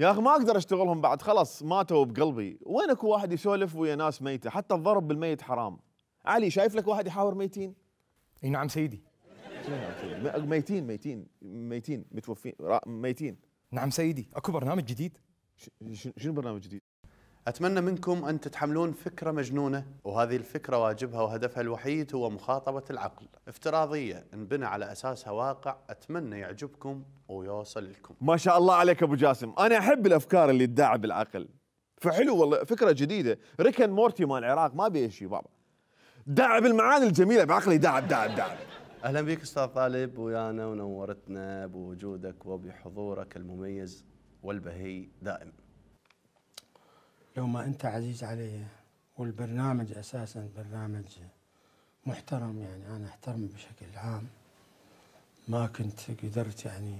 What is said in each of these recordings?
يا اخي ما اقدر اشتغلهم بعد خلاص ماتوا بقلبي وين اكو واحد يسولف ويا ناس ميته حتى الضرب بالميت حرام علي شايف لك واحد يحاور ميتين اي نعم سيدي ميتين ميتين ميتين متوفين ميتين نعم سيدي اكو برنامج جديد شنو برنامج جديد أتمنى منكم أن تتحملون فكرة مجنونة وهذه الفكرة واجبها وهدفها الوحيد هو مخاطبة العقل افتراضية انبنى على أساسها واقع أتمنى يعجبكم ويوصل لكم ما شاء الله عليك أبو جاسم أنا أحب الأفكار اللي تداعب بالعقل فحلو والله فكرة جديدة ريكن مورتي مال العراق ما بيه شيء بابا داعب المعاني الجميلة بعقلي داعب داعب داعب اهلا بك استاذ طالب ويانا ونورتنا بوجودك وبحضورك المميز والبهي دائم لو ما أنت عزيز علي والبرنامج أساسا برنامج محترم يعني أنا أحترمه بشكل عام ما كنت قدرت يعني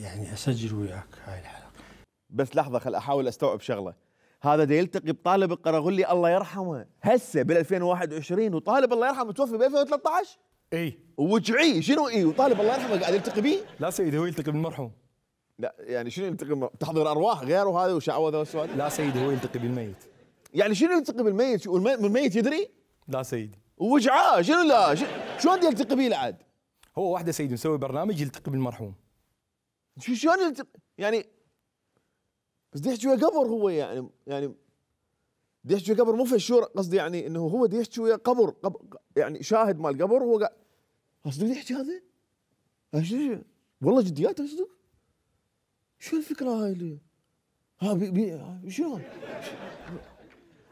يعني أسجل وياك هاي الحلقة بس لحظة خل أحاول أستوعب شغلة هذا ده يلتقي بطالب القرغلي الله يرحمه هسه بال 2021 وطالب الله يرحمه توفي ب 2013 اي وجعي شنو اي وطالب الله يرحمه قاعد يلتقي بيه لا سيدي هو يلتقي بالمرحوم لا يعني شنو يلتقي تحضير ارواح غيره هذا وشعوذه والسؤال لا سيدي هو يلتقي بالميت يعني شنو يلتقي بالميت والميت يدري؟ لا سيدي وجعاه شنو لا شلون يلتقي به العاد هو واحده سيدي مسوي برنامج يلتقي بالمرحوم شو شلون يلتقي يعني بس دي يحكي ويا قبر هو يعني يعني دي يحكي ويا قبر مو فشور قصدي يعني انه هو دي يحكي ويا قبر, يعني شاهد مال قبر هو قاعد اصدق هذا؟ والله جديات اصدق شو الفكره هاي اللي ها بي بي شلون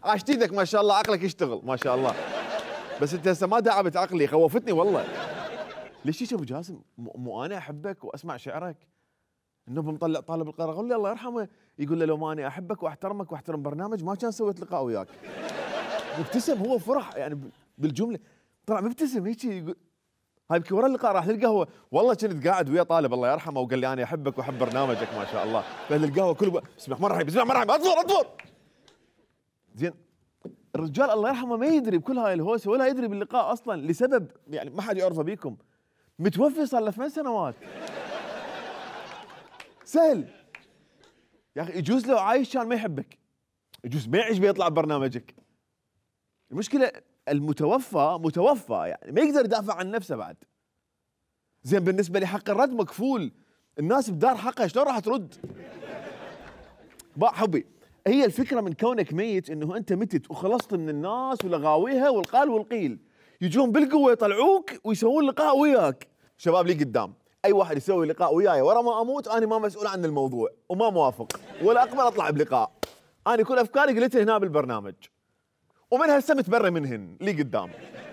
عشت ايدك ما شاء الله عقلك يشتغل ما شاء الله بس انت هسه ما دعبت عقلي خوفتني والله ليش هيك ابو جاسم مو انا احبك واسمع شعرك انه مطلع طالب القرار لي الله يرحمه يقول له لو ما انا احبك واحترمك واحترم برنامج ما كان سويت لقاء وياك مبتسم هو فرح يعني بالجمله طلع مبتسم هيك يقول هاي يمكن ورا اللقاء راح للقهوه والله كنت قاعد ويا طالب الله يرحمه وقال لي انا احبك واحب برنامجك ما شاء الله بعد القهوه كله بسم الله الرحمن بسم الله الرحمن اطفر اطفر زين الرجال الله يرحمه ما يدري بكل هاي الهوسه ولا يدري باللقاء اصلا لسبب يعني ما حد يعرفه بيكم متوفي صار له ثمان سنوات سهل يا اخي يجوز لو عايش كان ما يحبك يجوز ما يعيش بيطلع ببرنامجك المشكله المتوفى متوفى يعني ما يقدر يدافع عن نفسه بعد زين بالنسبه لحق الرد مكفول الناس بدار حقها شلون راح ترد باع حبي هي الفكره من كونك ميت انه انت متت وخلصت من الناس ولغاويها والقال والقيل يجون بالقوه يطلعوك ويسوون لقاء وياك شباب لي قدام اي واحد يسوي لقاء وياي ورا ما اموت انا ما مسؤول عن الموضوع وما موافق ولا اقبل اطلع بلقاء انا كل افكاري قلتها هنا بالبرنامج ومنها سمت برا منهن لي قدام